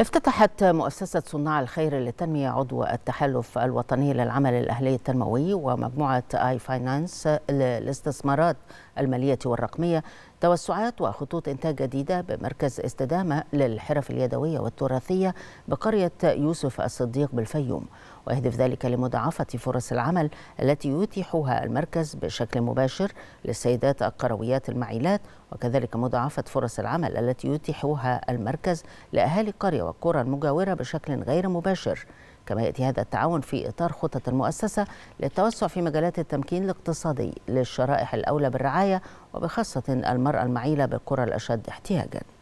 افتتحت مؤسسة صناع الخير للتنمية عضو التحالف الوطني للعمل الأهلي التنموي ومجموعة آي فاينانس للاستثمارات المالية والرقمية توسعات وخطوط إنتاج جديدة بمركز استدامة للحرف اليدوية والتراثية بقرية يوسف الصديق بالفيوم ويهدف ذلك لمضاعفة فرص العمل التي يتيحها المركز بشكل مباشر للسيدات القرويات المعيلات وكذلك مضاعفة فرص العمل التي يتيحها المركز لأهالي القرية والقرى المجاورة بشكل غير مباشر كما يأتي هذا التعاون في إطار خطط المؤسسة للتوسع في مجالات التمكين الاقتصادي للشرائح الأولى بالرعاية وبخاصة المرأة المعيلة بالقرى الأشد احتياجاً